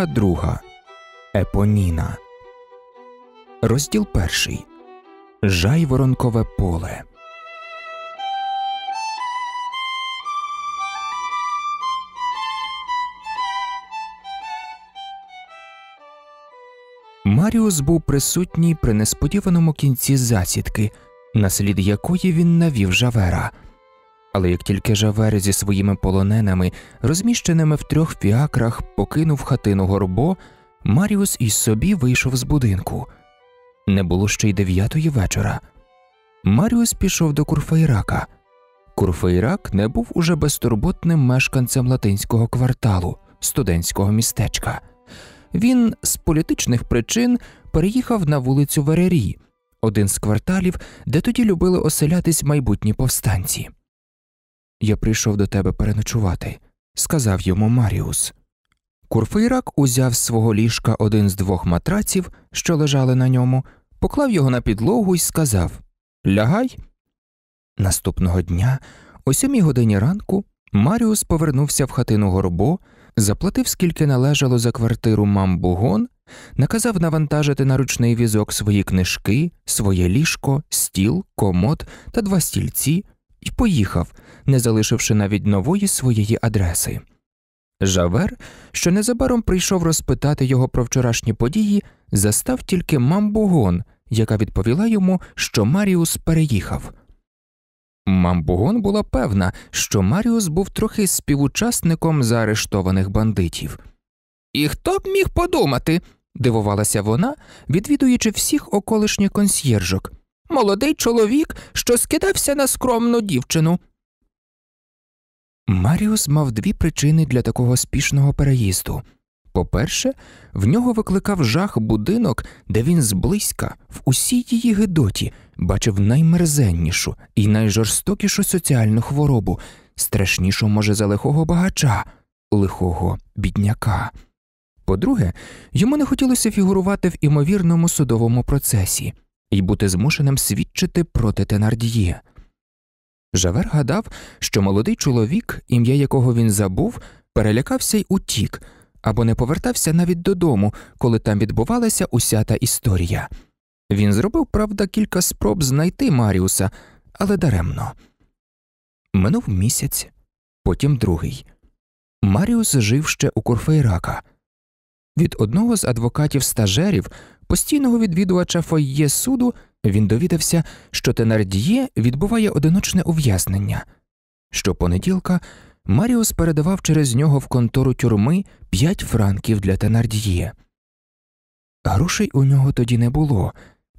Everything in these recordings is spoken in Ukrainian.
Книга друга Епоніна. Розділ перший Жайворонкове поле. Маріус був присутній при несподіваному кінці засідки, наслід якої він навів жавера. Але як тільки Жавер зі своїми полоненими, розміщеними в трьох фіакрах, покинув хатину горбо, Маріус із собі вийшов з будинку. Не було ще й дев'ятої вечора. Маріус пішов до Курфейрака. Курфейрак не був уже безтурботним мешканцем латинського кварталу, студентського містечка. Він з політичних причин переїхав на вулицю Верері, один з кварталів, де тоді любили оселятись майбутні повстанці. Я прийшов до тебе переночувати, сказав йому Маріус. Курфейрак узяв з свого ліжка один з двох матраців, що лежали на ньому, поклав його на підлогу і сказав Лягай. Наступного дня, о сьомій годині ранку, Маріус повернувся в хатину горбо, заплатив, скільки належало за квартиру мамбугон, наказав навантажити на ручний візок свої книжки, своє ліжко, стіл, комод та два стільці і поїхав, не залишивши навіть нової своєї адреси. Жавер, що незабаром прийшов розпитати його про вчорашні події, застав тільки мамбугон, яка відповіла йому, що Маріус переїхав. Мамбугон була певна, що Маріус був трохи співучасником заарештованих бандитів. І хто б міг подумати? дивувалася вона, відвідуючи всіх околишніх консьєржок, молодий чоловік, що скидався на скромну дівчину. Маріус мав дві причини для такого спішного переїзду. По-перше, в нього викликав жах будинок, де він зблизька, в усій її гидоті, бачив наймерзеннішу і найжорстокішу соціальну хворобу, страшнішу, може, за лихого багача, лихого бідняка. По друге, йому не хотілося фігурувати в імовірному судовому процесі і бути змушеним свідчити проти Тенардіє. Жавер гадав, що молодий чоловік, ім'я якого він забув, перелякався й утік або не повертався навіть додому, коли там відбувалася уся та історія. Він зробив, правда, кілька спроб знайти Маріуса, але даремно. Минув місяць, потім другий. Маріус жив ще у Курфейрака. Від одного з адвокатів-стажерів, постійного відвідувача фойє суду, він довідався, що Тенардіє відбуває одиночне ув'язнення. Щопонеділка Маріус передавав через нього в контору тюрми 5 франків для Тенардіє. Грошей у нього тоді не було,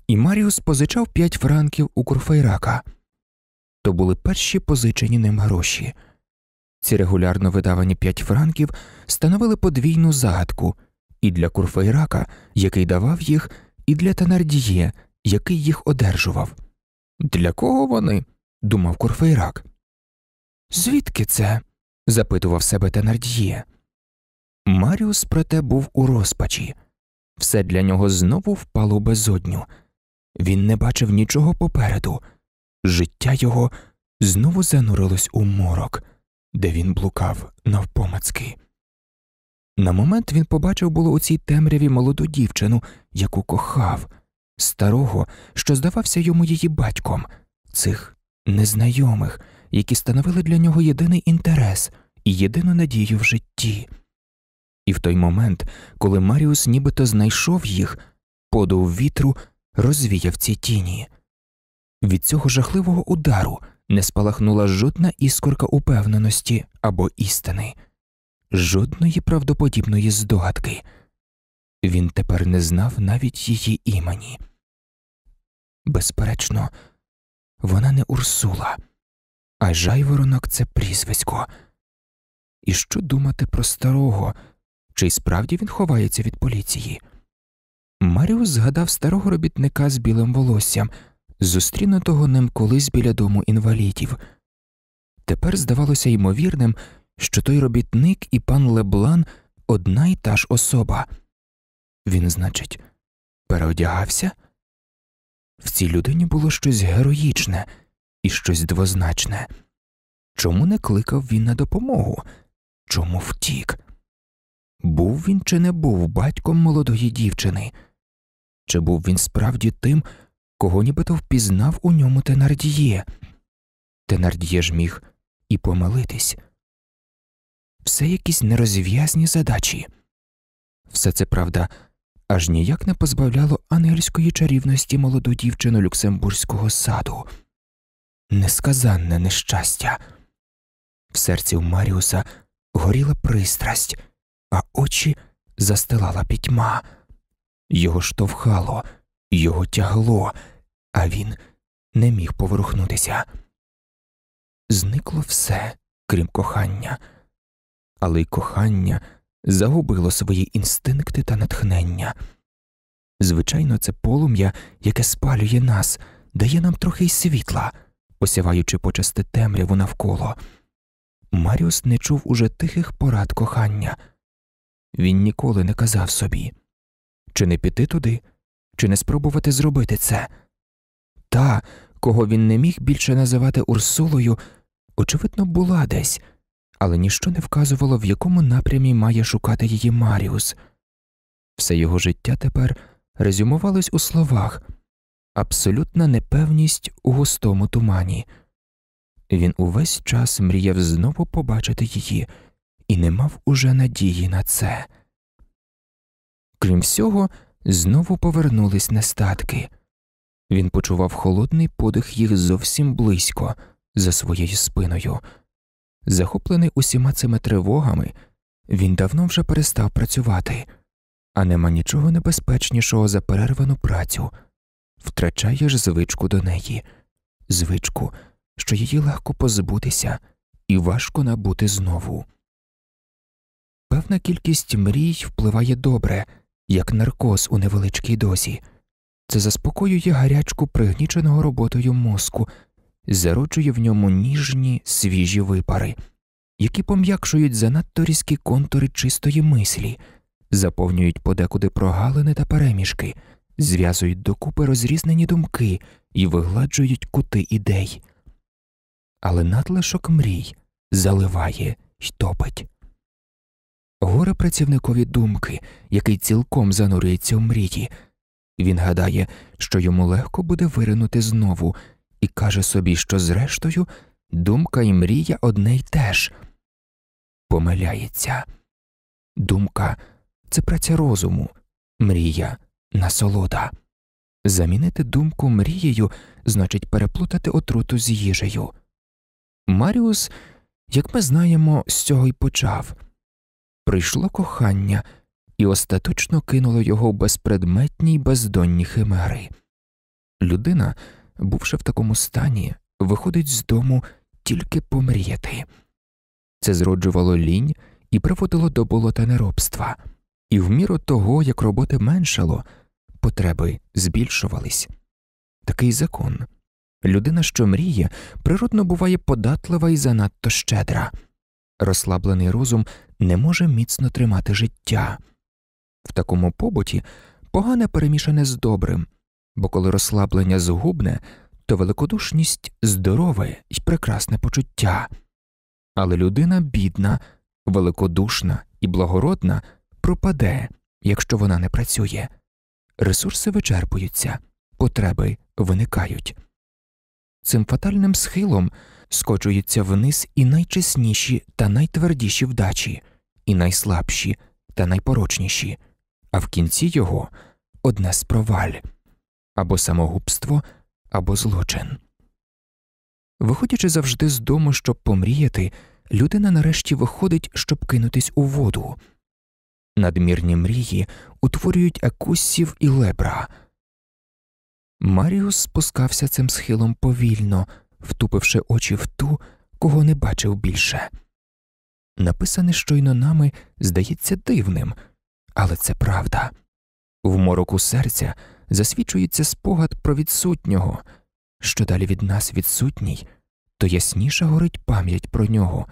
і Маріус позичав 5 франків у Курфейрака. То були перші позичені ним гроші. Ці регулярно видавані 5 франків становили подвійну загадку і для Курфейрака, який давав їх, і для Танардіє, який їх одержував. Для кого вони? думав Курфейрак. Звідки це? запитував себе Танардіє. Маріус, проте, був у розпачі. Все для нього знову впало безодню. Він не бачив нічого попереду. Життя його знову занурилось у морок, де він блукав навпомацки. На момент він побачив було у цій темряві молоду дівчину, яку кохав, старого, що здавався йому її батьком, цих незнайомих, які становили для нього єдиний інтерес і єдину надію в житті. І в той момент, коли Маріус нібито знайшов їх, подув вітру, розвіяв ці тіні. Від цього жахливого удару не спалахнула жодна іскорка упевненості або істини жодної правдоподібної здогадки. Він тепер не знав навіть її імені. Безперечно, вона не Урсула, а жайворонок це прізвисько. І що думати про старого, чи справді він ховається від поліції? Маріус згадав старого робітника з білим волоссям, зустрінутого ним колись біля дому інвалідів. Тепер здавалося ймовірним, що той робітник і пан Леблан одна й та ж особа. Він, значить, переодягався? В цій людині було щось героїчне і щось двозначне. Чому не кликав він на допомогу? Чому втік? Був він чи не був батьком молодої дівчини? Чи був він справді тим, кого нібито впізнав у ньому Тенардіє? Тенардіє ж міг і помилитись все якісь нерозв'язні задачі. Все це правда аж ніяк не позбавляло ангельської чарівності молоду дівчину Люксембурзького саду, несказанне нещастя. В серці у Маріуса горіла пристрасть, а очі застилала пітьма, його штовхало, його тягло, а він не міг поворухнутися. Зникло все, крім кохання але й кохання загубило свої інстинкти та натхнення. Звичайно, це полум'я, яке спалює нас, дає нам трохи й світла, осяваючи почасти темряву навколо. Маріус не чув уже тихих порад кохання. Він ніколи не казав собі чи не піти туди, чи не спробувати зробити це. Та, кого він не міг більше називати Урсулою, очевидно, була десь, але ніщо не вказувало, в якому напрямі має шукати її Маріус. Все його життя тепер резюмувалось у словах абсолютна непевність у густому тумані. Він увесь час мріяв знову побачити її і не мав уже надії на це. Крім всього, знову повернулись нестатки. Він почував холодний подих їх зовсім близько за своєю спиною. Захоплений усіма цими тривогами, він давно вже перестав працювати, а нема нічого небезпечнішого за перервану працю, втрачаєш звичку до неї, звичку, що її легко позбутися і важко набути знову. Певна кількість мрій впливає добре, як наркоз у невеличкій дозі, це заспокоює гарячку пригніченого роботою мозку зароджує в ньому ніжні свіжі випари, які пом'якшують занадто різкі контури чистої мислі, заповнюють подекуди прогалини та перемішки, зв'язують докупи розрізнені думки і вигладжують кути ідей. Але надлишок мрій заливає й топить. Горе працівникові думки, який цілком занурюється в мрії, він гадає, що йому легко буде виринути знову і каже собі, що, зрештою, думка і мрія одне й те ж. Помиляється. Думка це праця розуму, мрія насолода. Замінити думку мрією значить переплутати отруту з їжею. Маріус, як ми знаємо, з цього й почав прийшло кохання і остаточно кинуло його в безпредметні й бездонні химери. Людина – бувши в такому стані, виходить з дому тільки помріяти. Це зроджувало лінь і приводило до болота неробства, і в міру того, як роботи меншало, потреби збільшувались. Такий закон людина, що мріє, природно буває податлива і занадто щедра, розслаблений розум не може міцно тримати життя. В такому побуті погане перемішане з добрим бо коли розслаблення згубне, то великодушність здорове і прекрасне почуття, але людина бідна, великодушна і благородна пропаде, якщо вона не працює, ресурси вичерпуються, потреби виникають. Цим фатальним схилом скочуються вниз і найчесніші та найтвердіші вдачі, і найслабші та найпорочніші, а в кінці його одне з проваль або самогубство, або злочин. Виходячи завжди з дому, щоб помріяти, людина нарешті виходить, щоб кинутись у воду. Надмірні мрії утворюють акусів і лебра. Маріус спускався цим схилом повільно, втупивши очі в ту, кого не бачив більше. Написане щойно нами здається дивним, але це правда. В мороку серця Засвічується спогад про відсутнього, що далі від нас відсутній, то ясніше горить пам'ять про нього,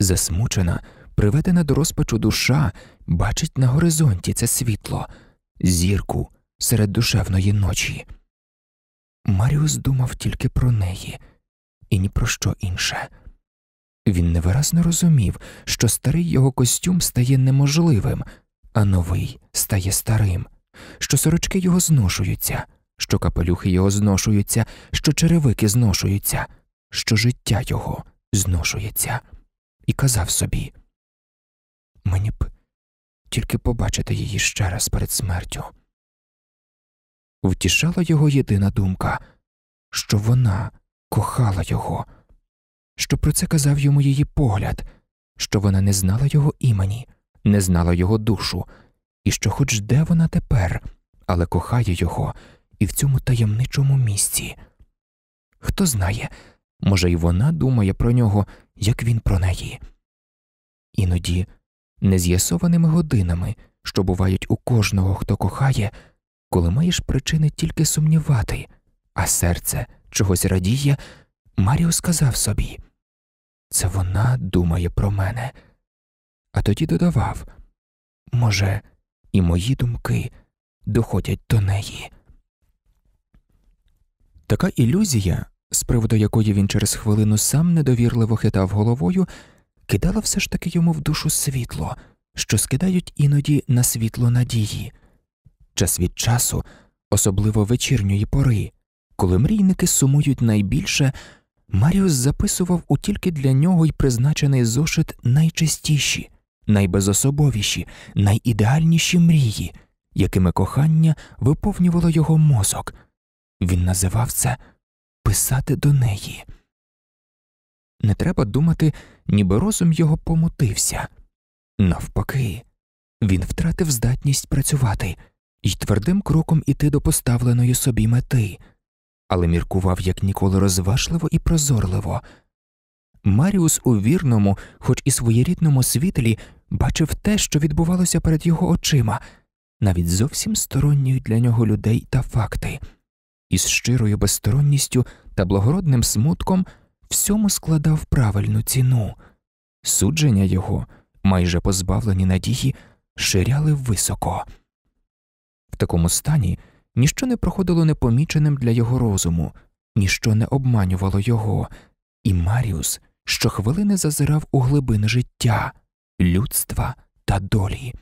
засмучена, приведена до розпачу душа, бачить на горизонті це світло, зірку серед душевної ночі. Маріус думав тільки про неї і ні про що інше. Він невиразно розумів, що старий його костюм стає неможливим, а новий стає старим що сорочки його зношуються, що капелюхи його зношуються, що черевики зношуються, що життя його зношується, і казав собі Мені б тільки побачити її ще раз перед смертю. Втішала його єдина думка, що вона кохала його, що про це казав йому її погляд, що вона не знала його імені, не знала його душу, і що хоч де вона тепер, але кохає його і в цьому таємничому місці. Хто знає, може, і вона думає про нього, як він про неї. Іноді, нез'ясованими годинами, що бувають у кожного, хто кохає, коли маєш причини тільки сумнівати, а серце чогось радіє, Маріо сказав собі це вона думає про мене. А тоді додавав може, і мої думки доходять до неї. Така ілюзія, з приводу якої він через хвилину сам недовірливо хитав головою, кидала все ж таки йому в душу світло, що скидають іноді на світло надії, час від часу, особливо вечірньої пори, коли мрійники сумують найбільше. Маріус записував у тільки для нього й призначений зошит найчистіші, найбезособовіші, найідеальніші мрії, якими кохання виповнювало його мозок. Він називав це писати до неї. Не треба думати, ніби розум його помутився. Навпаки, він втратив здатність працювати і твердим кроком іти до поставленої собі мети, але міркував як ніколи розважливо і прозорливо. Маріус у вірному, хоч і своєрідному світлі, бачив те, що відбувалося перед його очима, навіть зовсім сторонніх для нього людей та факти, із щирою безсторонністю та благородним смутком всьому складав правильну ціну. Судження його, майже позбавлені надії, ширяли високо. В такому стані ніщо не проходило непоміченим для його розуму, ніщо не обманювало його, і Маріус щохвилини зазирав у глибини життя людства та долі.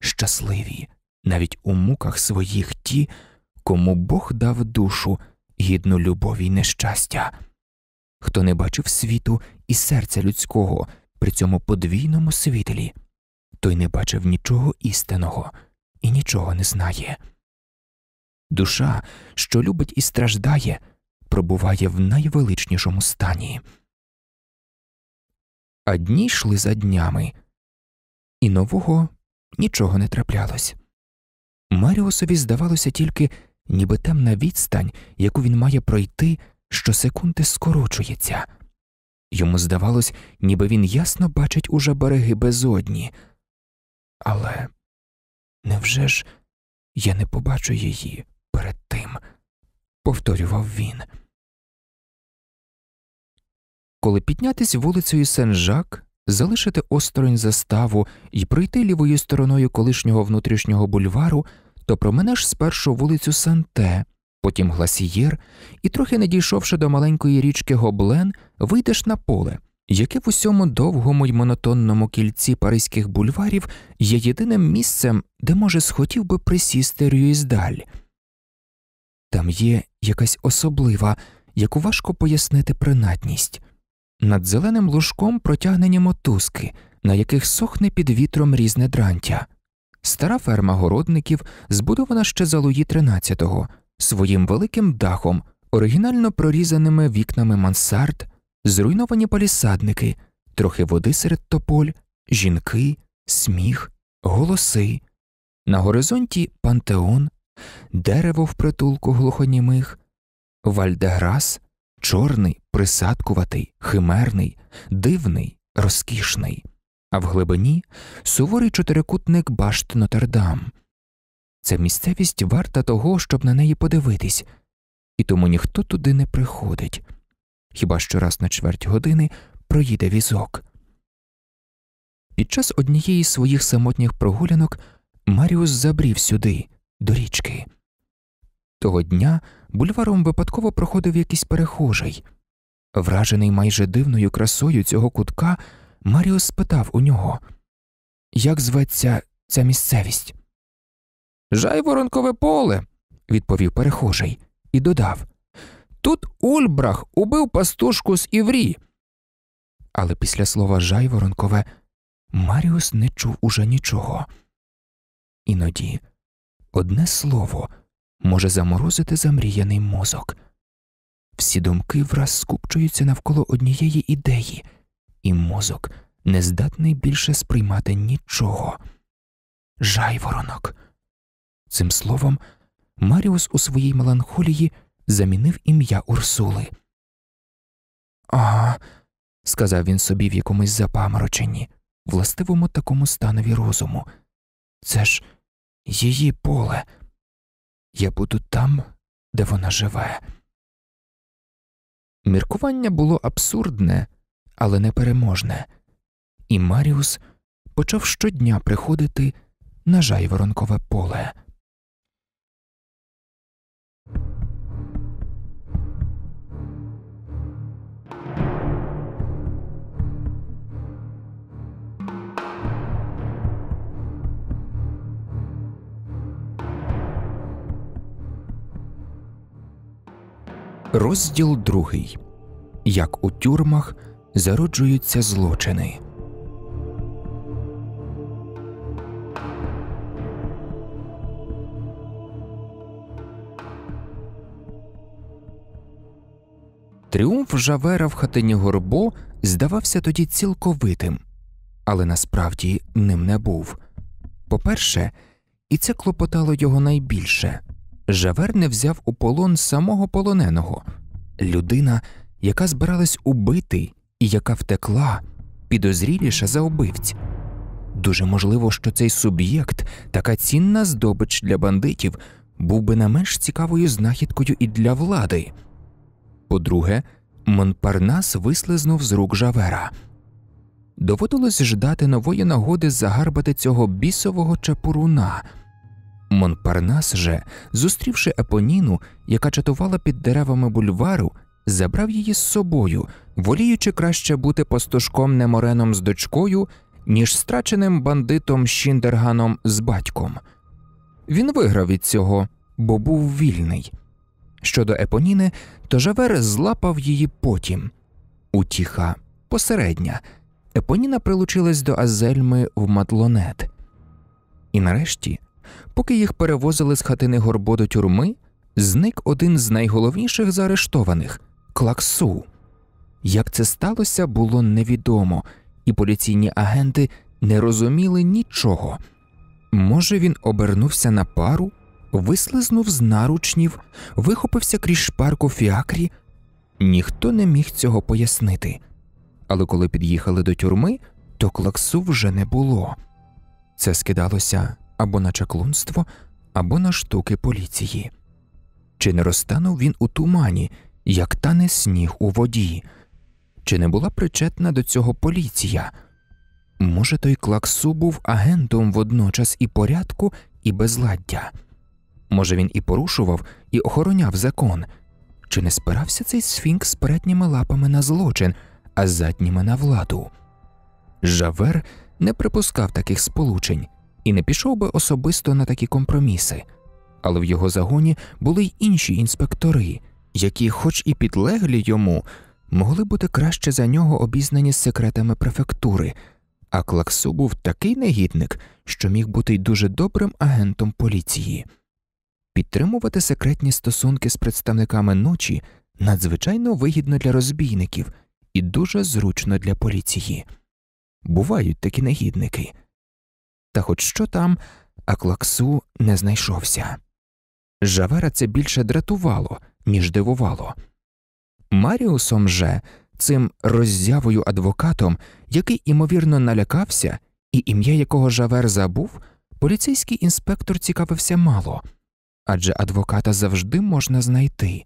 Щасливі навіть у муках своїх ті, кому Бог дав душу гідну любові й нещастя, хто не бачив світу і серця людського при цьому подвійному світлі, той не бачив нічого істинного і нічого не знає. Душа, що любить і страждає, пробуває в найвеличнішому стані а дні йшли за днями, і нового нічого не траплялось. Маріусові здавалося тільки, ніби темна відстань, яку він має пройти, що секунди скорочується. Йому здавалось, ніби він ясно бачить уже береги безодні. Але невже ж я не побачу її перед тим? повторював він коли піднятись вулицею Сен-Жак, залишити осторонь заставу і пройти лівою стороною колишнього внутрішнього бульвару, то проминеш спершу вулицю Санте, потім Гласієр, і, трохи не дійшовши до маленької річки Гоблен, вийдеш на поле, яке в усьому довгому й монотонному кільці паризьких бульварів є єдиним місцем, де може схотів би присісти Рюїздаль. Там є якась особлива, яку важко пояснити принадність. Над зеленим лужком протягнені мотузки, на яких сохне під вітром різне дрантя. Стара ферма городників, збудована ще за Луї 13-го, своїм великим дахом, оригінально прорізаними вікнами мансард, зруйновані палісадники, трохи води серед тополь, жінки, сміх, голоси. На горизонті пантеон, дерево в притулку глухонімих, вальдеграс, чорний присадкуватий, химерний, дивний, розкішний, а в глибині суворий чотирикутник башт Нотердам. Ця місцевість варта того, щоб на неї подивитись, і тому ніхто туди не приходить. Хіба що раз на чверть години проїде візок. Під час однієї з своїх самотніх прогулянок Маріус забрів сюди, до річки. Того дня бульваром випадково проходив якийсь перехожий. Вражений майже дивною красою цього кутка, Маріус спитав у нього, як зветься ця місцевість? Жайворонкове поле, відповів перехожий, і додав. Тут Ульбрах убив пастушку з Іврі. Але після слова жайворонкове Маріус не чув уже нічого. Іноді одне слово може заморозити замріяний мозок. Всі думки враз скупчуються навколо однієї ідеї, і мозок не здатний більше сприймати нічого. Жайворонок. Цим словом, Маріус у своїй меланхолії замінив ім'я Урсули. Ага, сказав він собі в якомусь запамороченні, властивому такому станові розуму. Це ж її поле. Я буду там, де вона живе. Міркування було абсурдне, але непереможне, і Маріус почав щодня приходити на жайворонкове поле. Розділ другий. Як у тюрмах зароджуються злочини. Тріумф Жавера в хатині Горбо здавався тоді цілковитим, але насправді ним не був. По перше, і це клопотало його найбільше. Жавер не взяв у полон самого полоненого людина, яка збиралась убити і яка втекла, підозріліша за убивць. Дуже можливо, що цей суб'єкт, така цінна здобич для бандитів, був би не менш цікавою знахідкою і для влади. По-друге, Монпарнас вислизнув з рук жавера. Доводилось ждати нової нагоди загарбати цього бісового чапуруна. Монпарнас же, зустрівши Епоніну, яка чатувала під деревами бульвару, забрав її з собою, воліючи краще бути пастушком Немореном з дочкою, ніж страченим бандитом Шіндерганом з батьком. Він виграв від цього, бо був вільний. Щодо Епоніни, то Жавер злапав її потім. Утіха посередня. Епоніна прилучилась до Азельми в матлонет. І нарешті Поки їх перевозили з хатини горбо до тюрми, зник один з найголовніших заарештованих Клаксу. Як це сталося, було невідомо, і поліційні агенти не розуміли нічого. Може, він обернувся на пару, вислизнув з наручнів, вихопився крізь шпарку фіакрі. Ніхто не міг цього пояснити. Але коли під'їхали до тюрми, то клаксу вже не було. Це скидалося або на чаклунство, або на штуки поліції. Чи не розтанув він у тумані, як тане сніг у воді? Чи не була причетна до цього поліція? Може, той Клаксу був агентом водночас і порядку, і безладдя? Може, він і порушував, і охороняв закон? Чи не спирався цей сфінк з передніми лапами на злочин, а задніми на владу? Жавер не припускав таких сполучень, і не пішов би особисто на такі компроміси, але в його загоні були й інші інспектори, які, хоч і підлеглі йому, могли бути краще за нього обізнані з секретами префектури, а Клаксу був такий негідник, що міг бути й дуже добрим агентом поліції. Підтримувати секретні стосунки з представниками ночі надзвичайно вигідно для розбійників і дуже зручно для поліції. Бувають такі негідники та хоч що там, а клаксу не знайшовся. Жавера це більше дратувало, ніж дивувало. Маріусом же, цим роззявою адвокатом, який імовірно налякався, і ім'я якого Жавер забув, поліцейський інспектор цікавився мало адже адвоката завжди можна знайти.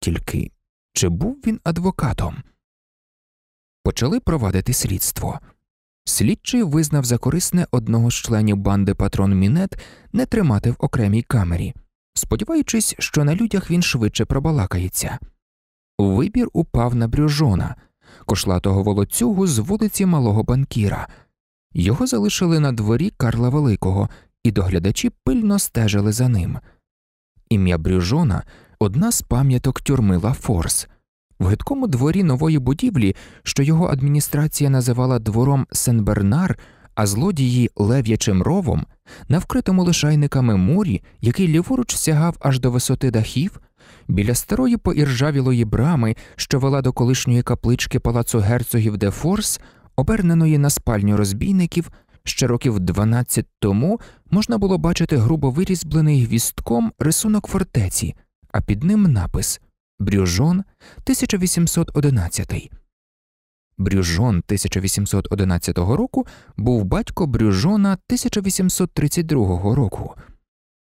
Тільки чи був він адвокатом? Почали провадити слідство. Слідчий визнав за корисне одного з членів банди патрон Мінет не тримати в окремій камері, сподіваючись, що на людях він швидше пробалакається. Вибір упав на брюжона, кошлатого волоцюгу з вулиці малого банкіра. Його залишили на дворі Карла Великого, і доглядачі пильно стежили за ним. Ім'я брюжона одна з пам'яток тюрми Лафорс – в гидкому дворі нової будівлі, що його адміністрація називала двором Сен-Бернар, а злодії лев'ячим ровом, на вкритому лишайниками мурі, який ліворуч сягав аж до висоти дахів, біля старої поіржавілої брами, що вела до колишньої каплички палацу герцогів де Форс, оберненої на спальню розбійників, ще років 12 тому можна було бачити грубо вирізблений гвістком рисунок фортеці, а під ним напис. Брюжон 1811. Брюжон 1811 року був батько Брюжона 1832 року.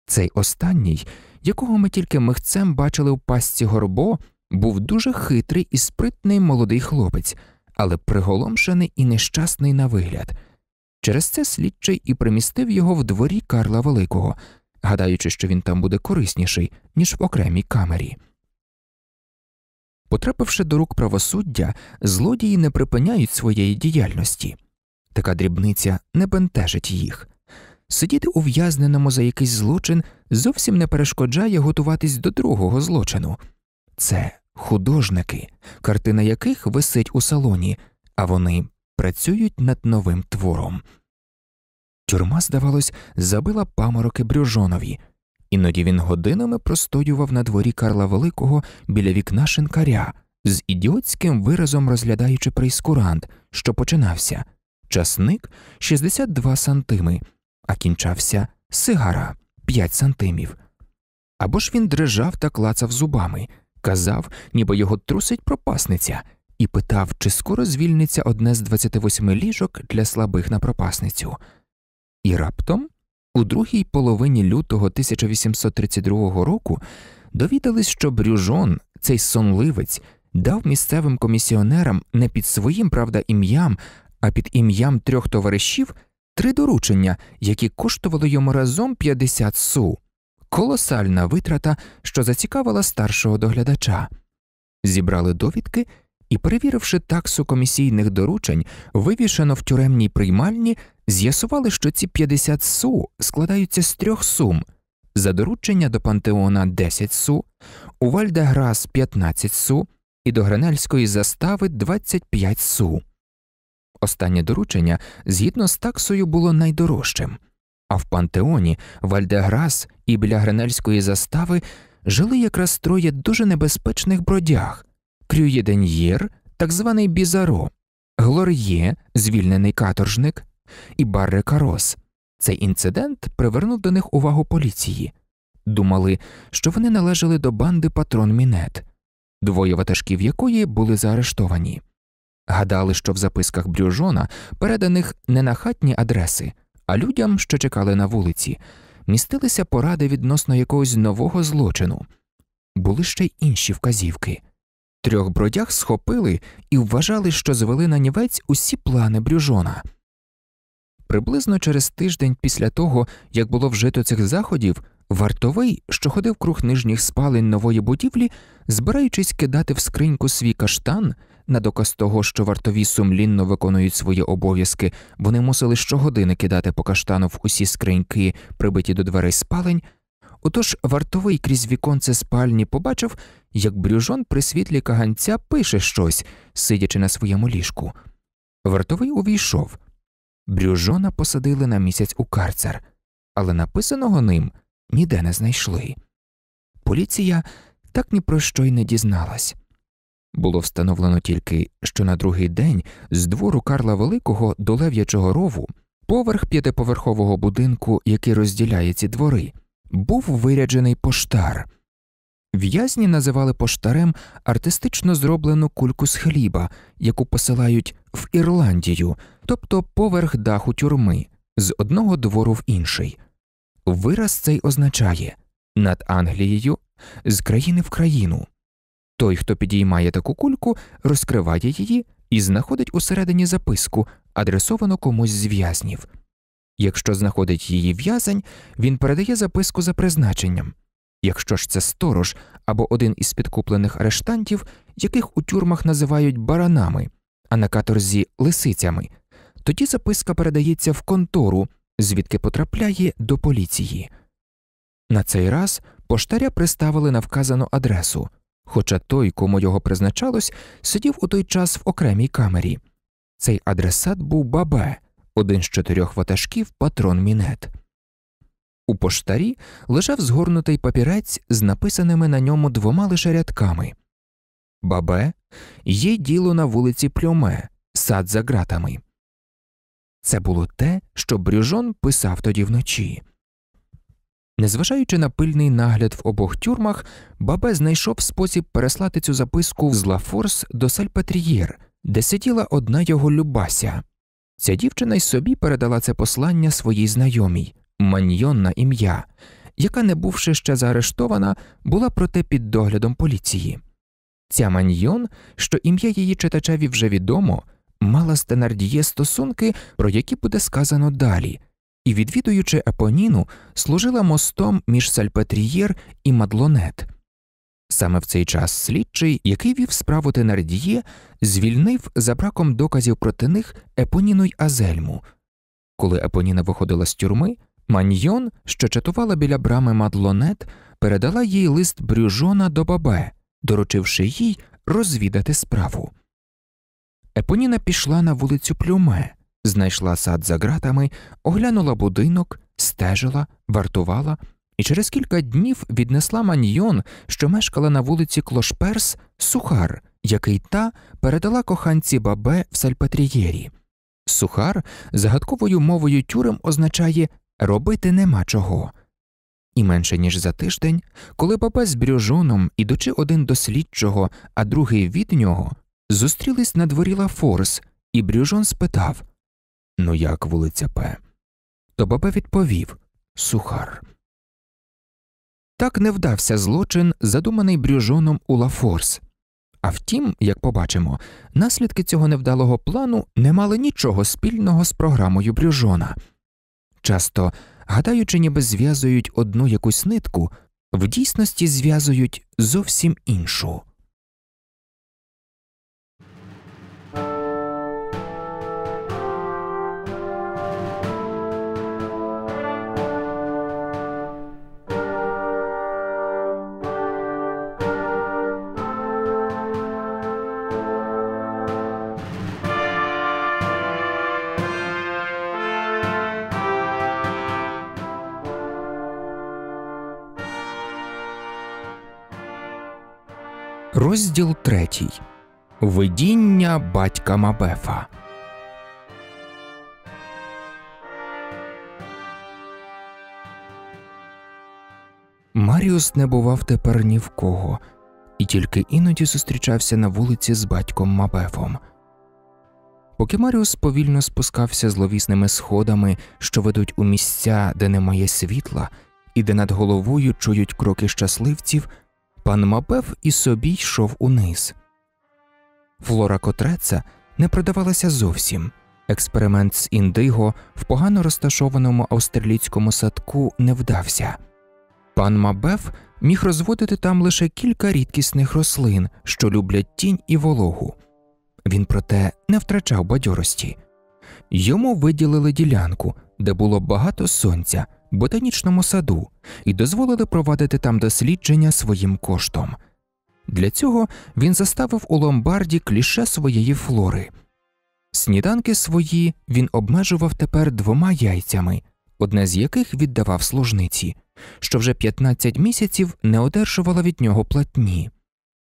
Цей останній, якого ми тільки михцем бачили в пастці Горбо, був дуже хитрий і спритний молодий хлопець, але приголомшений і нещасний на вигляд. Через це слідчий і примістив його в дворі Карла Великого, гадаючи, що він там буде корисніший, ніж в окремій камері. Потрапивши до рук правосуддя, злодії не припиняють своєї діяльності. Така дрібниця не бентежить їх. Сидіти ув'язненому за якийсь злочин зовсім не перешкоджає готуватись до другого злочину це художники, картина яких висить у салоні, а вони працюють над новим твором. Тюрма, здавалось, забила памороки Брюжонові. Іноді він годинами простоював на дворі Карла Великого біля вікна шинкаря, з ідіотським виразом розглядаючи прейскурант, що починався часник 62 сантими, а кінчався сигара 5 сантимів. Або ж він дрижав та клацав зубами, казав, ніби його трусить пропасниця, і питав, чи скоро звільниться одне з 28 ліжок для слабих на пропасницю. І раптом у другій половині лютого 1832 року довідались, що Брюжон, цей сонливець, дав місцевим комісіонерам не під своїм, правда, ім'ям, а під ім'ям трьох товаришів три доручення, які коштували йому разом 50 су, колосальна витрата, що зацікавила старшого доглядача. Зібрали довідки і, перевіривши таксу комісійних доручень, вивішено в тюремній приймальні, з'ясували, що ці 50 су складаються з трьох сум. За доручення до Пантеона 10 су, у Вальдеграс 15 су і до Гренельської застави 25 су. Останнє доручення згідно з таксою було найдорожчим, а в Пантеоні Вальдеграс і біля Гренельської застави жили якраз троє дуже небезпечних бродяг Крюєденьєр, так званий Бізаро, Глор'є, звільнений каторжник, і Барре Карос. Цей інцидент привернув до них увагу поліції. Думали, що вони належали до банди патрон Мінет, двоє ватажків якої були заарештовані. Гадали, що в записках Брюжона переданих не на хатні адреси, а людям, що чекали на вулиці, містилися поради відносно якогось нового злочину. Були ще й інші вказівки. Трьох бродяг схопили і вважали, що звели на нівець усі плани брюжона. Приблизно через тиждень після того, як було вжито цих заходів, вартовий, що ходив круг нижніх спалень нової будівлі, збираючись кидати в скриньку свій каштан на доказ того, що вартові сумлінно виконують свої обов'язки, вони мусили щогодини кидати по каштану в усі скриньки, прибиті до дверей спалень, Отож вартовий крізь віконце спальні побачив, як брюжон при світлі каганця пише щось, сидячи на своєму ліжку. Вартовий увійшов. Брюжона посадили на місяць у карцер, але написаного ним ніде не знайшли. Поліція так ні про що й не дізналась. Було встановлено тільки, що на другий день з двору Карла Великого до Лев'ячого рову поверх п'ятиповерхового будинку, який розділяє ці двори, був виряджений поштар. В'язні називали поштарем артистично зроблену кульку з хліба, яку посилають в Ірландію, тобто поверх даху тюрми, з одного двору в інший. Вираз цей означає над Англією з країни в країну. Той, хто підіймає таку кульку, розкриває її і знаходить усередині записку, адресовану комусь з в'язнів. Якщо знаходить її в'язень, він передає записку за призначенням. Якщо ж це сторож або один із підкуплених арештантів, яких у тюрмах називають баранами, а на каторзі лисицями, тоді записка передається в контору, звідки потрапляє до поліції. На цей раз поштаря приставили на вказану адресу, хоча той, кому його призначалось, сидів у той час в окремій камері. Цей адресат був бабе один з чотирьох ватажків патрон мінет. У поштарі лежав згорнутий папірець з написаними на ньому двома лише рядками Бабе, є діло на вулиці Пльоме, сад за ґратами. Це було те, що Брюжон писав тоді вночі. Незважаючи на пильний нагляд в обох тюрмах, Бабе знайшов спосіб переслати цю записку з Лафорс до Сальпатрієр, де сиділа одна його любася, Ця дівчина й собі передала це послання своїй знайомій Маньйон на ім'я, яка, не бувши ще заарештована, була проте під доглядом поліції. Ця маньйон, що ім'я її читачеві вже відомо, мала з Тенардіє стосунки, про які буде сказано далі, і, відвідуючи Апоніну, служила мостом між Сальпетрієр і Мадлонет. Саме в цей час слідчий, який вів справу Тенардіє, звільнив за браком доказів проти них Епоніну й Азельму. Коли Епоніна виходила з тюрми, Маньйон, що чатувала біля брами Мадлонет, передала їй лист Брюжона до бабе, доручивши їй розвідати справу. Епоніна пішла на вулицю Плюме, знайшла сад за ґратами, оглянула будинок, стежила, вартувала і через кілька днів віднесла маньйон, що мешкала на вулиці Клошперс, сухар, який та передала коханці бабе в Сальпатрієрі. Сухар загадковою мовою тюрем означає робити нема чого. І менше ніж за тиждень, коли бабе з брюжоном, ідучи один до слідчого, а другий від нього, зустрілись на дворі Лафорс, і брюжон спитав Ну, як вулиця П? То бабе відповів Сухар. Так не вдався злочин, задуманий брюжоном у Лафорс. А втім, як побачимо, наслідки цього невдалого плану не мали нічого спільного з програмою брюжона. Часто, гадаючи, ніби зв'язують одну якусь нитку, в дійсності зв'язують зовсім іншу. Розділ третій. Видіння батька Мабефа. Маріус не бував тепер ні в кого, і тільки іноді зустрічався на вулиці з батьком Мабефом. Поки Маріус повільно спускався зловісними сходами, що ведуть у місця, де немає світла, і де над головою чують кроки щасливців. Пан Мапев і собі йшов униз. Флора Котреца не продавалася зовсім. Експеримент з індиго в погано розташованому австралійському садку не вдався. Пан Мабеф міг розводити там лише кілька рідкісних рослин, що люблять тінь і вологу. Він, проте, не втрачав бадьорості йому виділили ділянку, де було багато сонця, ботанічному саду і дозволили провадити там дослідження своїм коштом. Для цього він заставив у ломбарді кліше своєї флори. Сніданки свої він обмежував тепер двома яйцями, одне з яких віддавав служниці, що вже 15 місяців не одержувала від нього платні,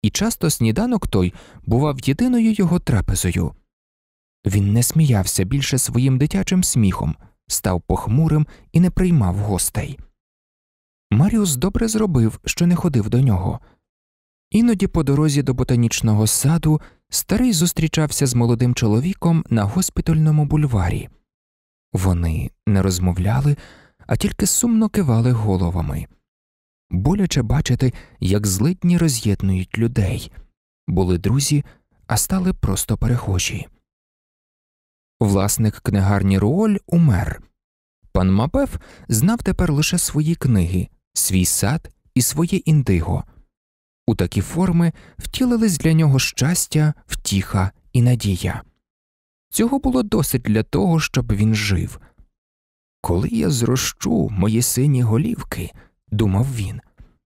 і часто сніданок той бував єдиною його трапезою. Він не сміявся більше своїм дитячим сміхом, став похмурим і не приймав гостей. Маріус добре зробив, що не ходив до нього. Іноді, по дорозі до ботанічного саду, старий зустрічався з молодим чоловіком на госпітальному бульварі. Вони не розмовляли, а тільки сумно кивали головами. Боляче бачити, як злидні роз'єднують людей були друзі, а стали просто перехожі. Власник книгарні Руоль умер. Пан Мапеф знав тепер лише свої книги, свій сад і своє індиго. У такі форми втілились для нього щастя, втіха і надія. Цього було досить для того, щоб він жив. Коли я зрощу мої сині голівки, думав він,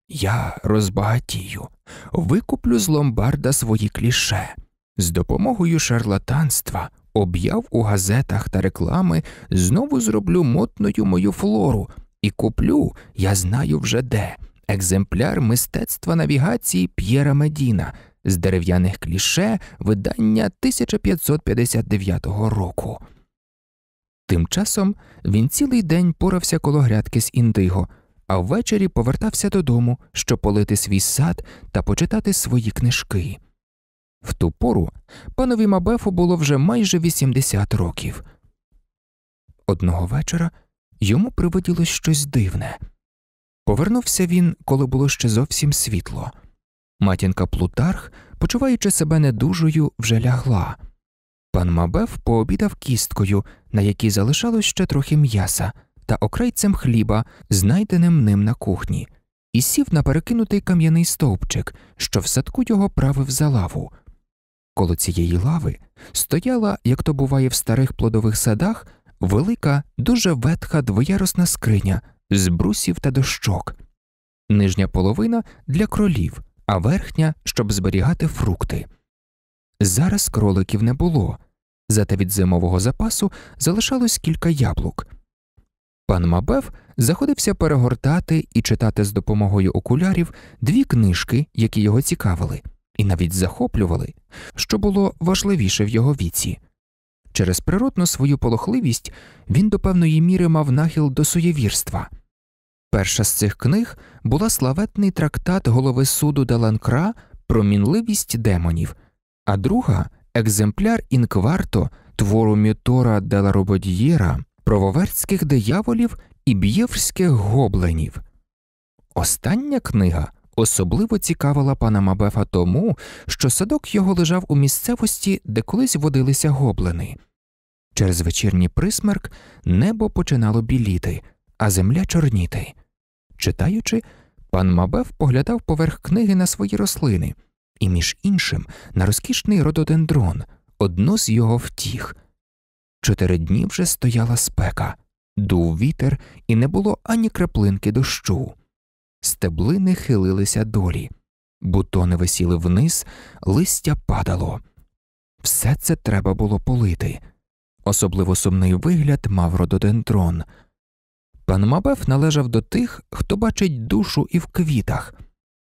я розбагатію, викуплю з ломбарда свої кліше. З допомогою шарлатанства об'яв у газетах та реклами, знову зроблю мотною мою флору і куплю, я знаю вже де, екземпляр мистецтва навігації П'єра Медіна з дерев'яних кліше видання 1559 року. Тим часом він цілий день порався коло грядки з індиго, а ввечері повертався додому, щоб полити свій сад та почитати свої книжки. В ту пору панові Мабефу було вже майже 80 років. Одного вечора йому привиділось щось дивне. Повернувся він, коли було ще зовсім світло. Матінка Плутарх, почуваючи себе недужою, вже лягла. Пан Мабеф пообідав кісткою, на якій залишалось ще трохи м'яса, та окрайцем хліба, знайденим ним на кухні, і сів на перекинутий кам'яний стовпчик, що в садку його правив за лаву. Коло цієї лави стояла, як то буває в старих плодових садах, велика, дуже ветха двоярусна скриня з брусів та дощок, нижня половина для кролів, а верхня, щоб зберігати фрукти. Зараз кроликів не було, зате від зимового запасу залишалось кілька яблук. Пан Мабев заходився перегортати і читати з допомогою окулярів дві книжки, які його цікавили і навіть захоплювали, що було важливіше в його віці. Через природну свою полохливість він до певної міри мав нахил до суєвірства. Перша з цих книг була славетний трактат голови суду Даланкра про мінливість демонів, а друга екземпляр інкварто твору Мютора Деларободієра про воверських дияволів і б'євських гобленів. Остання книга Особливо цікавила пана Мабефа тому, що садок його лежав у місцевості, де колись водилися гоблини. Через вечірній присмерк небо починало біліти, а земля чорніти. Читаючи, пан Мабеф поглядав поверх книги на свої рослини і, між іншим, на розкішний рододендрон, одну з його втіх. Чотири дні вже стояла спека, дув вітер, і не було ані краплинки дощу стеблини хилилися долі, бутони висіли вниз, листя падало. Все це треба було полити. Особливо сумний вигляд мав рододентрон. Пан Мабеф належав до тих, хто бачить душу і в квітах.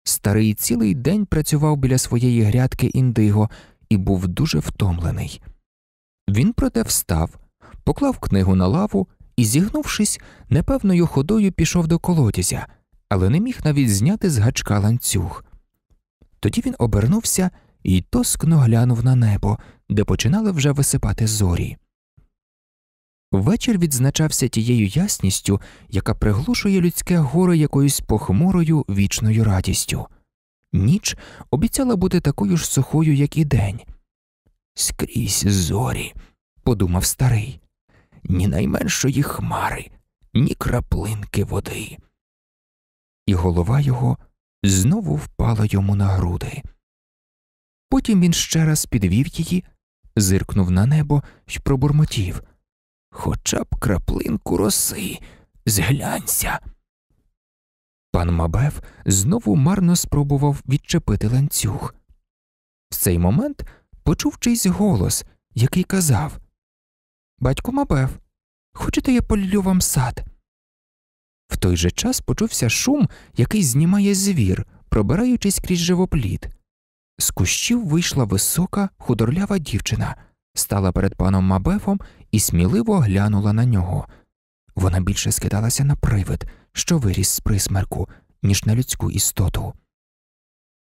Старий цілий день працював біля своєї грядки індиго і був дуже втомлений. Він проте встав, поклав книгу на лаву і, зігнувшись, непевною ходою пішов до колодязя але не міг навіть зняти з гачка ланцюг. Тоді він обернувся і тоскно глянув на небо, де починали вже висипати зорі. Вечір відзначався тією ясністю, яка приглушує людське горе якоюсь похмурою вічною радістю. Ніч обіцяла бути такою ж сухою, як і день. Скрізь зорі, подумав старий, ні найменшої хмари, ні краплинки води і голова його знову впала йому на груди. Потім він ще раз підвів її, зиркнув на небо й пробурмотів Хоча б краплинку роси, зглянься. Пан Мабев знову марно спробував відчепити ланцюг. В цей момент почув чийсь голос, який казав Батько Мабев, хочете я полюлю вам сад? В той же час почувся шум, який знімає звір, пробираючись крізь живоплід. З кущів вийшла висока, худорлява дівчина, стала перед паном Мабефом і сміливо глянула на нього. Вона більше скидалася на привид, що виріс з присмерку, ніж на людську істоту.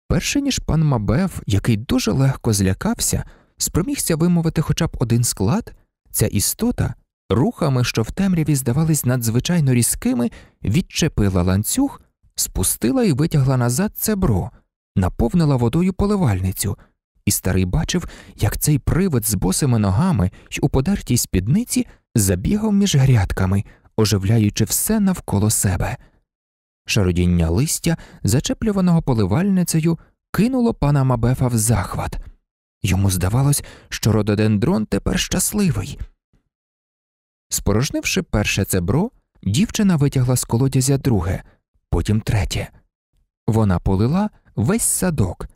Перше ніж пан Мабеф, який дуже легко злякався, спромігся вимовити хоча б один склад, ця істота рухами, що в темряві здавались надзвичайно різкими, відчепила ланцюг, спустила і витягла назад цебро, наповнила водою поливальницю, і старий бачив, як цей привид з босими ногами й у подертій спідниці забігав між грядками, оживляючи все навколо себе. Шародіння листя, зачеплюваного поливальницею, кинуло пана Мабефа в захват. Йому здавалось, що рододендрон тепер щасливий. Спорожнивши перше цебро, дівчина витягла з колодязя друге, потім третє. Вона полила весь садок.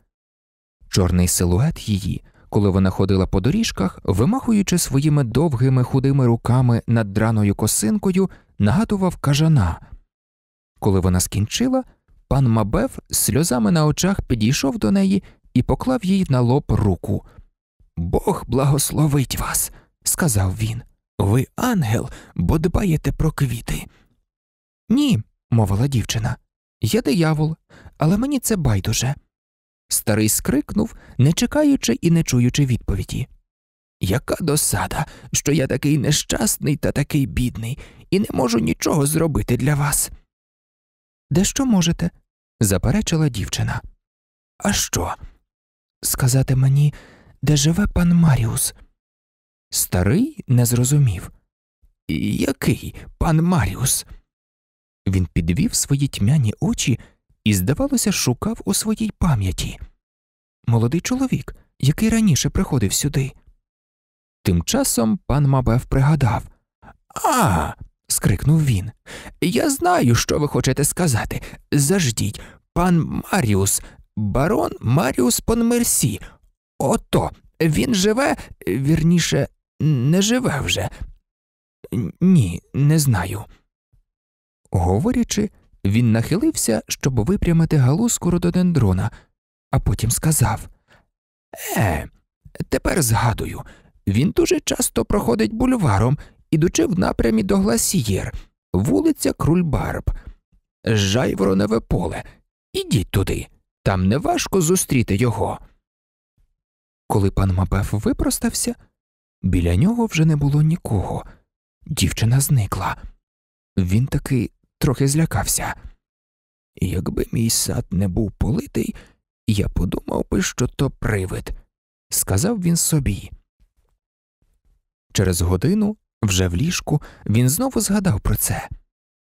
Чорний силует її, коли вона ходила по доріжках, вимахуючи своїми довгими худими руками над драною косинкою, нагадував кажана. Коли вона скінчила, пан Мабев з сльозами на очах підійшов до неї і поклав їй на лоб руку. Бог благословить вас, сказав він. Ви ангел, бо дбаєте про квіти. Ні, мовила дівчина. Я диявол, але мені це байдуже. Старий скрикнув, не чекаючи і не чуючи відповіді. Яка досада, що я такий нещасний та такий бідний, і не можу нічого зробити для вас. Дещо можете, заперечила дівчина. А що? Сказати мені, де живе пан Маріус? Старий не зрозумів. Який пан Маріус? Він підвів свої тьмяні очі і, здавалося, шукав у своїй пам'яті молодий чоловік, який раніше приходив сюди. Тим часом пан Мабев пригадав А. скрикнув він. Я знаю, що ви хочете сказати. Заждіть, пан Маріус, барон Маріус Пон Мерсі. Ото він живе, вірніше, не живе вже? Ні, не знаю. Говорячи, він нахилився, щоб випрямити галузку рододендрона, а потім сказав Е, тепер згадую, він дуже часто проходить бульваром, ідучи в напрямі до Гласієр, вулиця Крульбарб, Жайворонове поле. Ідіть туди, там неважко зустріти його. Коли пан Мабеф випростався, Біля нього вже не було нікого. Дівчина зникла. Він таки трохи злякався. Якби мій сад не був политий, я подумав би, що то привид, сказав він собі. Через годину, вже в ліжку, він знову згадав про це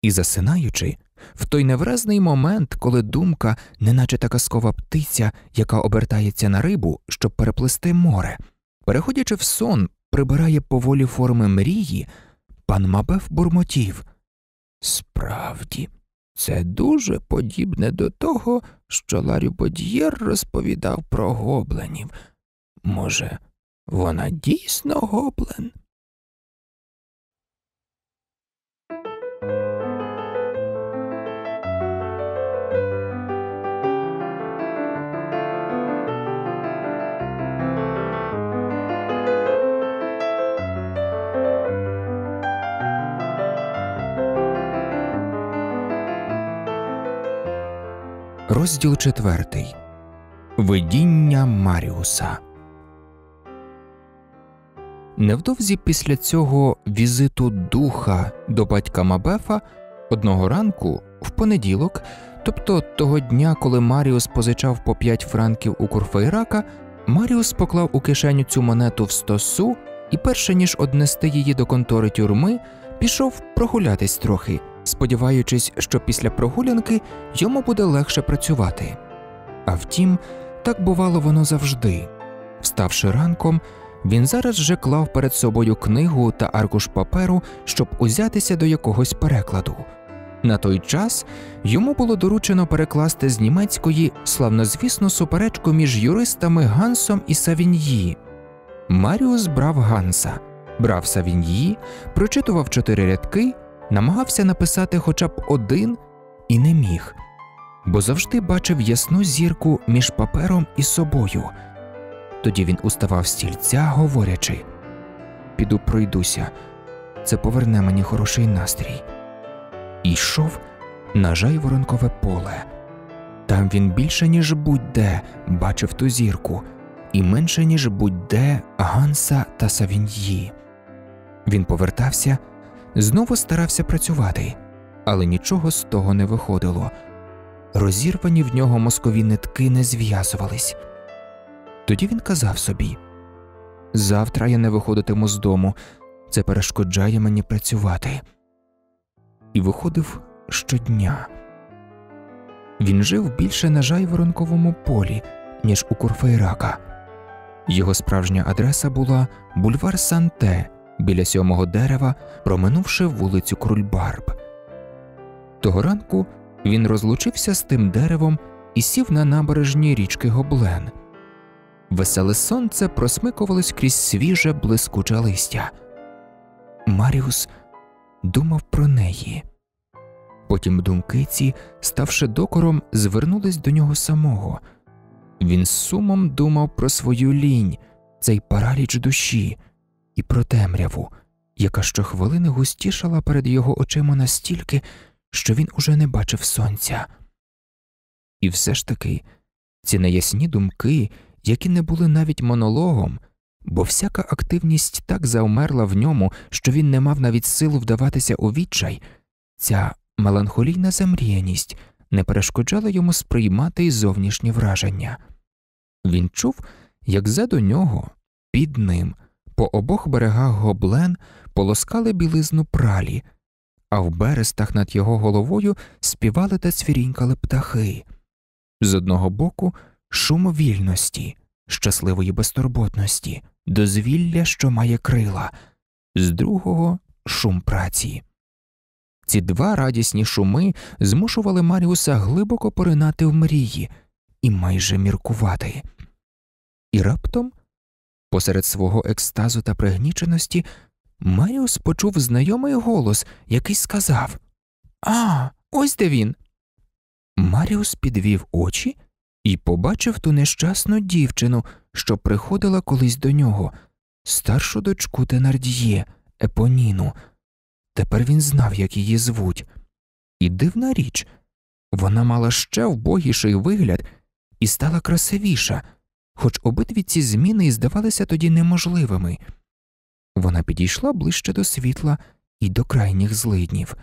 і, засинаючи, в той невразний момент, коли думка, неначе та казкова птиця, яка обертається на рибу, щоб переплисти море, переходячи в сон, прибирає поволі форми мрії, пан Мабеф бурмотів. Справді, це дуже подібне до того, що Ларю Бодьєр розповідав про гобленів. Може, вона дійсно гоблен? Розділ четвертий Видіння Маріуса. Невдовзі після цього візиту духа до батька Мабефа одного ранку в понеділок, тобто того дня, коли Маріус позичав по 5 франків у Курфейрака, Маріус поклав у кишеню цю монету в стосу і, перше ніж однести її до контори тюрми, пішов прогулятись трохи сподіваючись, що після прогулянки йому буде легше працювати. А втім, так бувало воно завжди. Вставши ранком, він зараз же клав перед собою книгу та аркуш паперу, щоб узятися до якогось перекладу. На той час йому було доручено перекласти з німецької славнозвісну суперечку між юристами Гансом і Савіньї. Маріус брав Ганса, брав Савіньї, прочитував чотири рядки намагався написати хоча б один і не міг, бо завжди бачив ясну зірку між папером і собою. Тоді він уставав з стільця, говорячи піду, пройдуся, це поверне мені хороший настрій. І йшов на жайворонкове поле. Там він більше, ніж будь-де, бачив ту зірку, і менше, ніж будь-де Ганса та Савіньї. Він повертався Знову старався працювати, але нічого з того не виходило. Розірвані в нього мозкові нитки не зв'язувались. Тоді він казав собі завтра я не виходитиму з дому, це перешкоджає мені працювати. І виходив щодня. Він жив більше на жайворонковому полі, ніж у Курфейрака. Його справжня адреса була бульвар Санте біля сьомого дерева, проминувши вулицю Крульбарб. Того ранку він розлучився з тим деревом і сів на набережні річки Гоблен. Веселе сонце просмикувалось крізь свіже блискуче листя. Маріус думав про неї. Потім думки ці, ставши докором, звернулись до нього самого. Він з сумом думав про свою лінь, цей параліч душі, і про темряву, яка щохвилини густішала перед його очима настільки, що він уже не бачив сонця. І все ж таки ці неясні думки, які не були навіть монологом, бо всяка активність так завмерла в ньому, що він не мав навіть силу вдаватися у відчай, ця меланхолійна замріяність не перешкоджала йому сприймати й зовнішні враження. Він чув, як за до нього, під ним, по обох берегах гоблен полоскали білизну пралі, а в берестах над його головою співали та цвірінькали птахи. З одного боку шум вільності, щасливої безтурботності, дозвілля, що має крила, з другого шум праці. Ці два радісні шуми змушували Маріуса глибоко поринати в мрії і майже міркувати. І раптом Посеред свого екстазу та пригніченості Маріус почув знайомий голос, який сказав А, ось де він. Маріус підвів очі і побачив ту нещасну дівчину, що приходила колись до нього, старшу дочку Тенардіє, Епоніну. Тепер він знав, як її звуть. І дивна річ вона мала ще вбогіший вигляд і стала красивіша хоч обидві ці зміни й здавалися тоді неможливими. Вона підійшла ближче до світла і до крайніх злиднів.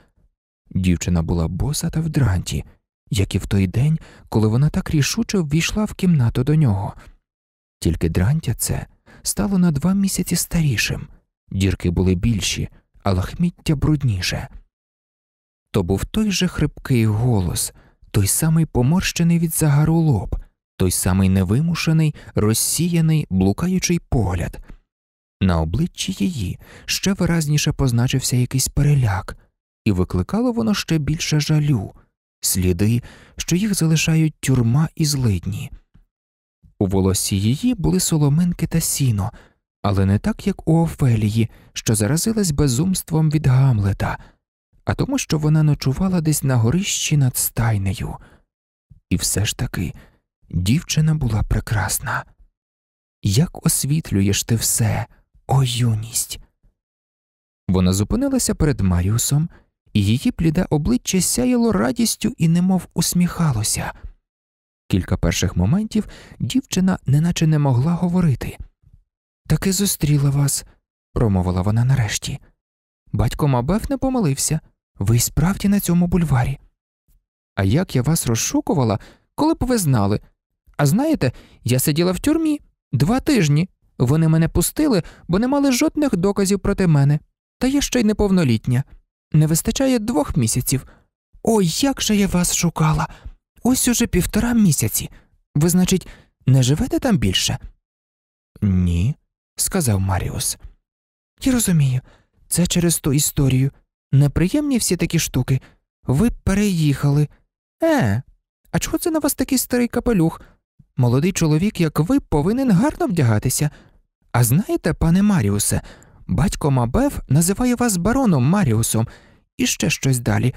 Дівчина була боса та в дранті, як і в той день, коли вона так рішуче ввійшла в кімнату до нього. Тільки дрантя це стало на два місяці старішим, дірки були більші, а лахміття брудніше. То був той же хрипкий голос, той самий поморщений від загару лоб, той самий невимушений, розсіяний, блукаючий погляд. На обличчі її ще виразніше позначився якийсь переляк, і викликало воно ще більше жалю, сліди, що їх залишають тюрма і злидні. У волосі її були соломинки та сіно, але не так, як у Офелії, що заразилась безумством від Гамлета, а тому, що вона ночувала десь на горищі над стайнею. І все ж таки Дівчина була прекрасна. Як освітлюєш ти все, о юність. Вона зупинилася перед Маріусом, і її пліде обличчя сяяло радістю і немов усміхалося. Кілька перших моментів дівчина неначе не могла говорити. Таки зустріла вас, промовила вона нарешті. Батько Мабеф не помилився, ви справді на цьому бульварі. А як я вас розшукувала, коли б ви знали, а знаєте, я сиділа в тюрмі два тижні. Вони мене пустили, бо не мали жодних доказів проти мене. Та я ще й неповнолітня. Не вистачає двох місяців. Ой, як же я вас шукала. Ось уже півтора місяці. Ви, значить, не живете там більше? Ні, сказав Маріус. Я розумію, це через ту історію. Неприємні всі такі штуки. Ви переїхали. Е, а чого це на вас такий старий капелюх? Молодий чоловік, як ви, повинен гарно вдягатися. А знаєте, пане Маріусе, батько Мабев називає вас бароном Маріусом і ще щось далі.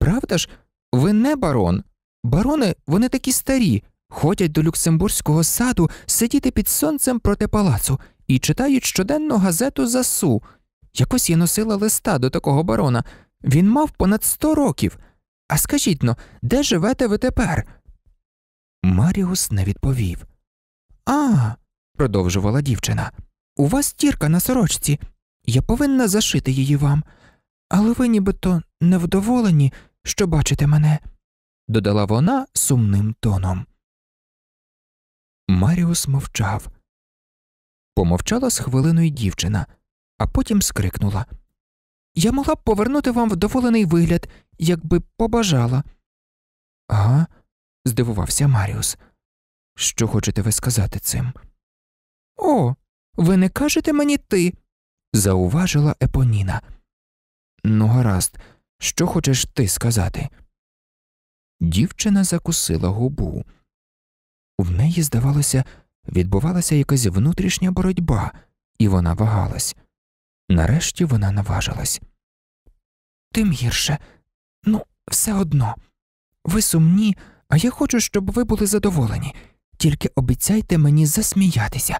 Правда ж, ви не барон. Барони вони такі старі, ходять до Люксембурзького саду сидіти під сонцем проти палацу і читають щоденну газету Засу. Якось я носила листа до такого барона. Він мав понад сто років. А скажіть но, де живете ви тепер? Маріус не відповів. А, продовжувала дівчина, у вас тірка на сорочці. Я повинна зашити її вам, але ви нібито невдоволені, що бачите мене, додала вона сумним тоном. Маріус мовчав. Помовчала з хвилиною дівчина, а потім скрикнула Я могла б повернути вам вдоволений вигляд, якби побажала. Ага здивувався Маріус. Що хочете ви сказати цим? О, ви не кажете мені ти, зауважила Епоніна. Ну, гаразд, що хочеш ти сказати? Дівчина закусила губу. В неї, здавалося, відбувалася якась внутрішня боротьба, і вона вагалась. Нарешті вона наважилась. Тим гірше, ну, все одно, ви сумні. А я хочу, щоб ви були задоволені, тільки обіцяйте мені засміятися.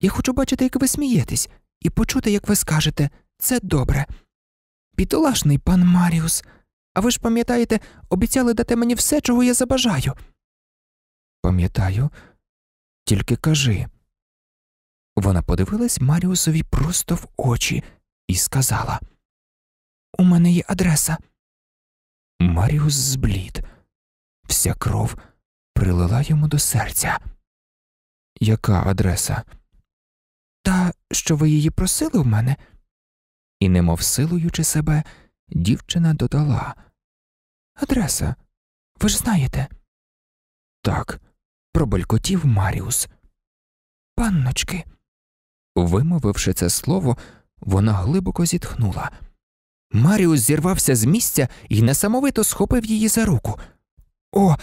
Я хочу бачити, як ви смієтесь, і почути, як ви скажете, це добре. Бідолашний пан Маріус, а ви ж пам'ятаєте, обіцяли дати мені все, чого я забажаю. Пам'ятаю, тільки кажи. Вона подивилась Маріусові просто в очі і сказала У мене є адреса. Маріус зблід. Вся кров прилила йому до серця. Яка адреса? Та, що ви її просили в мене? І, немов силуючи себе, дівчина додала Адреса, ви ж знаєте. Так, пробелькотів Маріус. Панночки. Вимовивши це слово, вона глибоко зітхнула. Маріус зірвався з місця і несамовито схопив її за руку. О,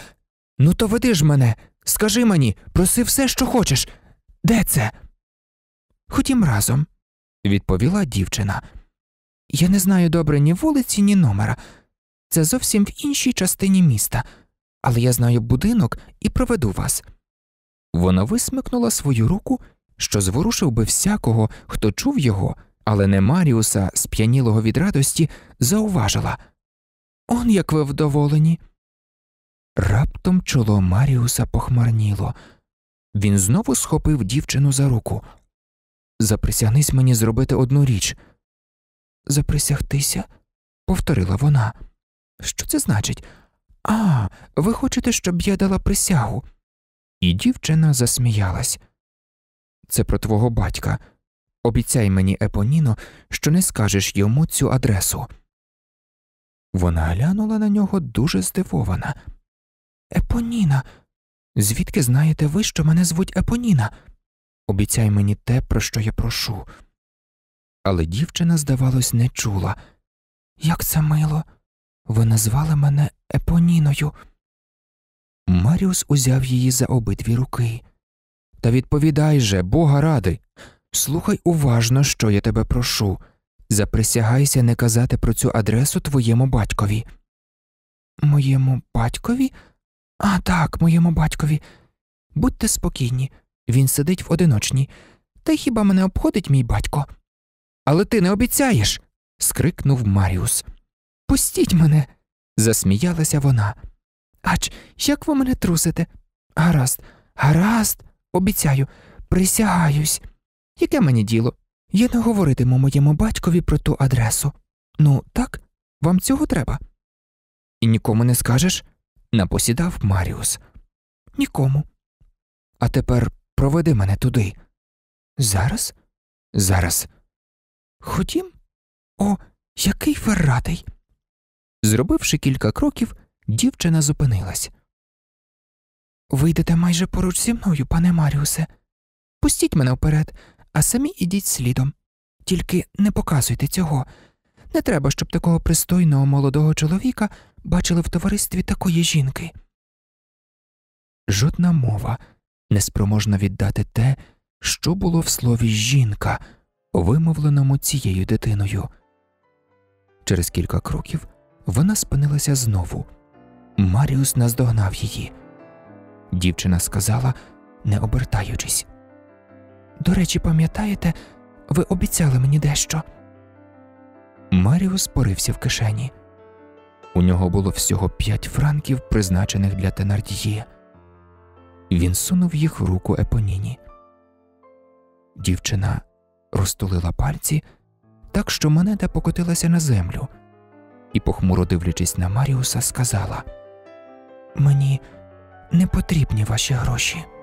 ну то веди ж мене, скажи мені, проси все, що хочеш. Де це? Ходім разом, відповіла дівчина. Я не знаю добре ні вулиці, ні номера. Це зовсім в іншій частині міста, але я знаю будинок і проведу вас. Вона висмикнула свою руку, що зворушив би всякого, хто чув його, але не Маріуса, сп'янілого від радості, зауважила Он як ви вдоволені. Раптом чоло Маріуса похмарніло. Він знову схопив дівчину за руку. Заприсягнись мені зробити одну річ. Заприсягтися? повторила вона. Що це значить? А, ви хочете, щоб я дала присягу? І дівчина засміялась. Це про твого батька. Обіцяй мені, Епоніно, що не скажеш йому цю адресу. Вона глянула на нього дуже здивована. Епоніна. Звідки знаєте ви, що мене звуть Епоніна? Обіцяй мені те, про що я прошу. Але дівчина, здавалось, не чула. Як це мило, ви назвали мене Епоніною. Маріус узяв її за обидві руки. Та відповідай же, бога ради. Слухай уважно, що я тебе прошу. Заприсягайся не казати про цю адресу твоєму батькові. Моєму батькові? А так, моєму батькові. Будьте спокійні, він сидить в одиночній. Та й хіба мене обходить мій батько? Але ти не обіцяєш. скрикнув Маріус. Пустіть мене, засміялася вона. Ач, як ви мене трусите? Гаразд, гаразд, обіцяю, присягаюсь. Яке мені діло? Я не говоритиму моєму батькові про ту адресу. Ну, так, вам цього треба? І нікому не скажеш? напосідав Маріус. Нікому. А тепер проведи мене туди. Зараз? Зараз. Ходім? О, який ферратий. Зробивши кілька кроків, дівчина зупинилась. Вийдете майже поруч зі мною, пане Маріусе. Пустіть мене вперед, а самі ідіть слідом. Тільки не показуйте цього, не треба, щоб такого пристойного молодого чоловіка бачили в товаристві такої жінки. Жодна мова не спроможна віддати те, що було в слові жінка, вимовленому цією дитиною. Через кілька кроків вона спинилася знову. Маріус наздогнав її. Дівчина сказала, не обертаючись. До речі, пам'ятаєте, ви обіцяли мені дещо. Маріус порився в кишені. У нього було всього п'ять франків, призначених для Тенардіє. Він сунув їх в руку Епоніні. Дівчина розтулила пальці так, що монета покотилася на землю, і, похмуро дивлячись на Маріуса, сказала: Мені не потрібні ваші гроші.